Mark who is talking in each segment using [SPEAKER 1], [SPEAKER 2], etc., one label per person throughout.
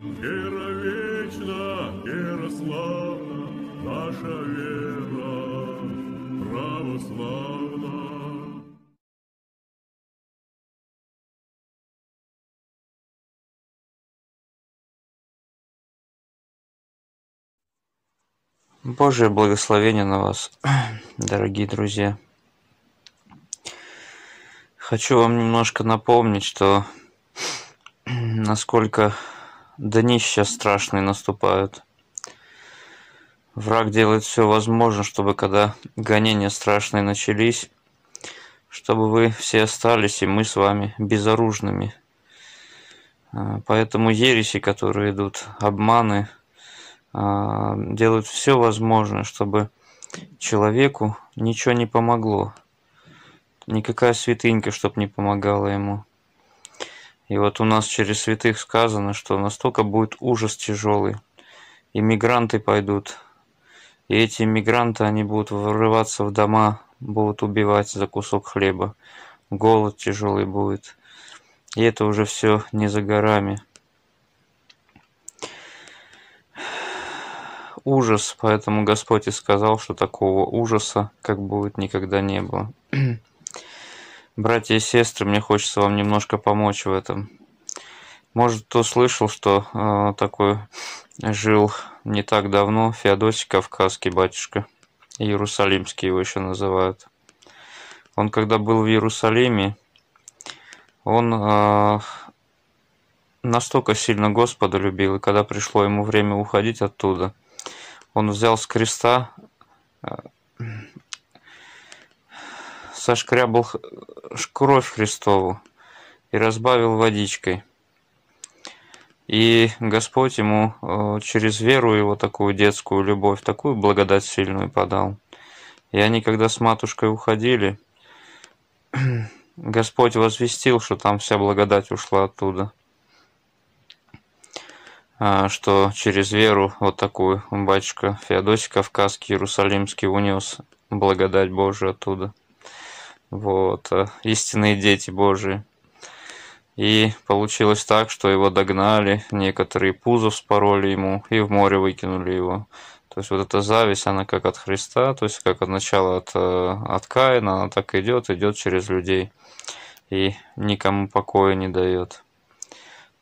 [SPEAKER 1] Вера вечна, вера славна, наша вера православна. Божие благословение на вас, дорогие друзья. Хочу вам немножко напомнить, что насколько днища страшные наступают. Враг делает все возможное, чтобы когда гонения страшные начались, чтобы вы все остались, и мы с вами безоружными. А, поэтому ереси, которые идут, обманы, а, делают все возможное, чтобы человеку ничего не помогло. Никакая святынька, чтобы не помогала ему. И вот у нас через святых сказано, что настолько будет ужас тяжелый. И мигранты пойдут. И эти мигранты, они будут врываться в дома, будут убивать за кусок хлеба. Голод тяжелый будет. И это уже все не за горами. Ужас, поэтому Господь и сказал, что такого ужаса, как будет, никогда не было. Братья и сестры, мне хочется вам немножко помочь в этом. Может, кто слышал, что э, такой жил не так давно Феодосий Кавказский батюшка, Иерусалимский его еще называют. Он когда был в Иерусалиме, он э, настолько сильно Господа любил, и когда пришло ему время уходить оттуда, он взял с креста э, сошкрябал кровь Христову и разбавил водичкой. И Господь ему э, через веру его такую детскую любовь, такую благодать сильную подал. И они, когда с матушкой уходили, Господь возвестил, что там вся благодать ушла оттуда. А, что через веру вот такую батюшка Феодосий Кавказский, Иерусалимский унес благодать Божию оттуда вот, э, истинные дети Божии. И получилось так, что его догнали, некоторые пузо вспороли ему и в море выкинули его. То есть вот эта зависть, она как от Христа, то есть как от начала от, э, от Каина, она так идет, идет через людей и никому покоя не дает.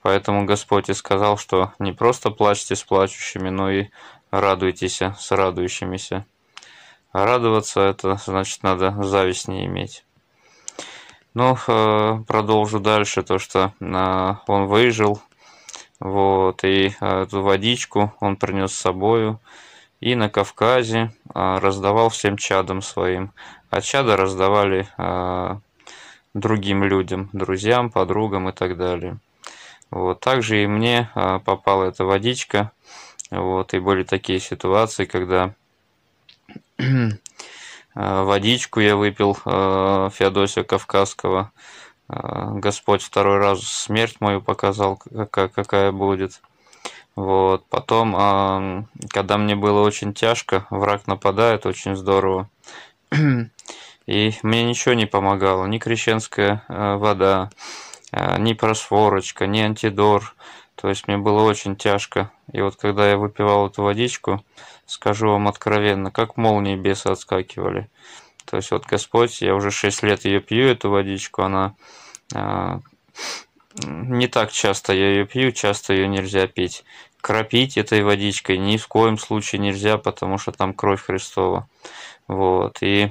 [SPEAKER 1] Поэтому Господь и сказал, что не просто плачьте с плачущими, но и радуйтесь с радующимися радоваться, это значит надо зависть не иметь. Ну, э, продолжу дальше, то что э, он выжил, вот, и эту водичку он принес с собою, и на Кавказе э, раздавал всем чадам своим, а чада раздавали другим людям, друзьям, подругам и так далее. Вот, также и мне попала эта водичка, вот, и были такие ситуации, когда А, водичку я выпил а, Феодосия Кавказского. А, Господь второй раз смерть мою показал, какая, какая будет. Вот. Потом, когда мне было очень тяжко, враг нападает очень здорово. И мне ничего не помогало, ни крещенская вода, ни просворочка, ни антидор, то есть мне было очень тяжко. И вот когда я выпивал эту водичку, скажу вам откровенно, как молнии бесы отскакивали. То есть вот Господь, я уже 6 лет ее пью, эту водичку, она э, не так часто я ее пью, часто ее нельзя пить. Кропить этой водичкой ни в коем случае нельзя, потому что там кровь Христова. Вот, и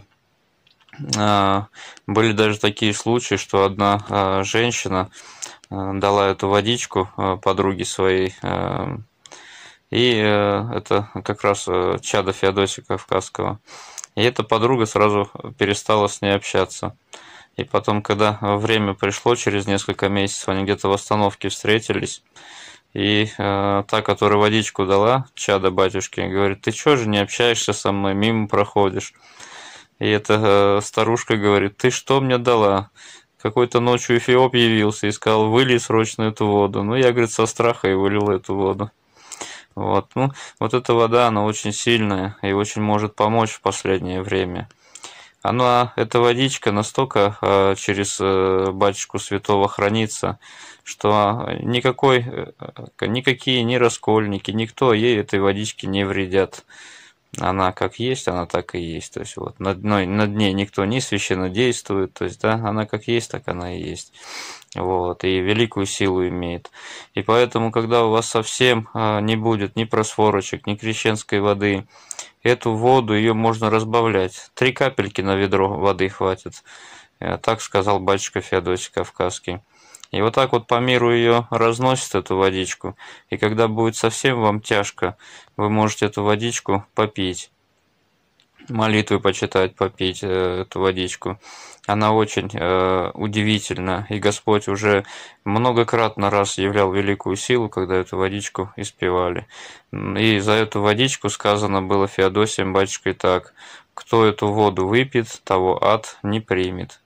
[SPEAKER 1] э, были даже такие случаи, что одна э, женщина, Э, дала эту водичку э, подруге своей. Э, и это как раз чада Феодосия Кавказского. И эта подруга сразу перестала с ней общаться. И потом, когда время пришло, через несколько месяцев они где-то в остановке встретились. И э, та, которая водичку дала, чада Батюшки говорит, ты чё же не общаешься со мной, мимо проходишь. И эта э, старушка говорит, ты что мне дала? какой-то ночью Эфиоп явился и сказал, вылей срочно эту воду. Ну, я, говорит, со страха и вылил эту воду. Вот. Ну, вот эта вода, она очень сильная и очень может помочь в последнее время. Она, эта водичка настолько э, через э, батюшку святого хранится, что никакой, э, никакие ни раскольники, никто ей этой водички не вредят она как есть, она так и есть. То есть вот над, но, над ней никто не священно действует, то есть да, она как есть, так она и есть. Вот, и великую силу имеет. И поэтому, когда у вас совсем а, не будет ни просворочек, ни крещенской воды, эту воду ее можно разбавлять. Три капельки на ведро воды хватит. Э, так сказал батюшка Феодосий Кавказский. И вот так вот по миру ее разносит, эту водичку. И когда будет совсем вам тяжко, вы можете эту водичку попить. Молитвы почитать, попить э, эту водичку. Она очень э, удивительна. И Господь уже многократно раз являл великую силу, когда эту водичку испевали. И за эту водичку сказано было Феодосием батюшкой так. Кто эту воду выпьет, того ад не примет.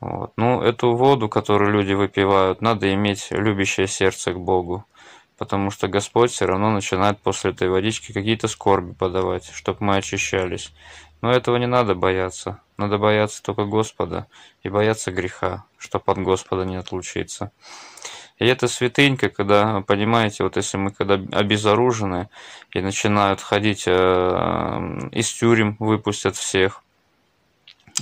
[SPEAKER 1] Вот. Ну, эту воду, которую люди выпивают, надо иметь любящее сердце к Богу. Потому что Господь все равно начинает после этой водички какие-то скорби подавать, чтобы мы очищались. Но этого не надо бояться. Надо бояться только Господа и бояться греха, чтобы от Господа не отлучиться. И эта святынька, когда, понимаете, вот если мы когда обезоружены и начинают ходить э, из тюрем, выпустят всех,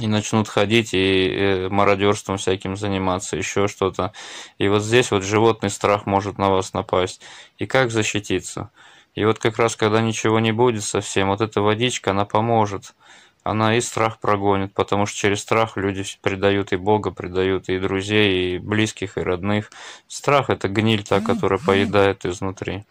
[SPEAKER 1] и начнут ходить и э, мародерством всяким заниматься, еще что-то. И вот здесь вот животный страх может на вас напасть. И как защититься? И вот как раз, когда ничего не будет совсем, вот эта водичка, она поможет. Она и страх прогонит, потому что через страх люди предают и Бога, предают и друзей, и близких, и родных. Страх – это гниль та, которая поедает изнутри.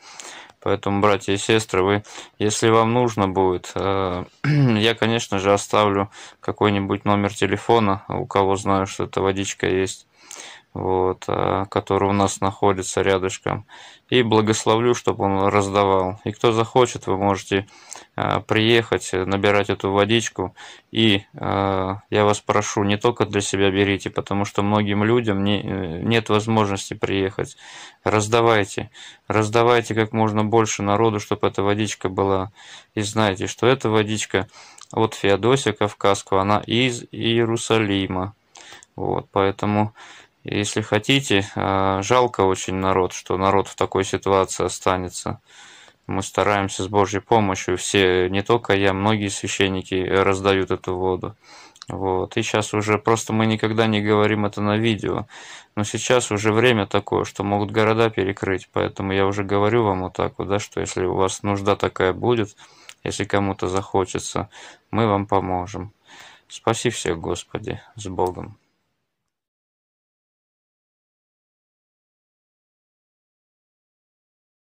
[SPEAKER 1] Поэтому, братья и сестры, вы, если вам нужно будет, э, я, конечно же, оставлю какой-нибудь номер телефона, у кого знаю, что эта водичка есть вот, а, который у нас находится рядышком. И благословлю, чтобы он раздавал. И кто захочет, вы можете а, приехать, э, набирать эту водичку. И а, я вас прошу, не только для себя берите, потому что многим людям не, э, нет возможности приехать. Раздавайте. Раздавайте как можно больше народу, чтобы эта водичка была. И знайте, что эта водичка от Феодосия Кавказского, она из Иерусалима. Вот, поэтому если хотите, а, жалко очень народ, что народ в такой ситуации останется. Мы стараемся с Божьей помощью, все, не только я, многие священники раздают эту воду. Вот. И сейчас уже просто мы никогда не говорим это на видео. Но сейчас уже время такое, что могут города перекрыть. Поэтому я уже говорю вам вот так вот, да, что если у вас нужда такая будет, если кому-то захочется, мы вам поможем. Спаси всех, Господи, с Богом.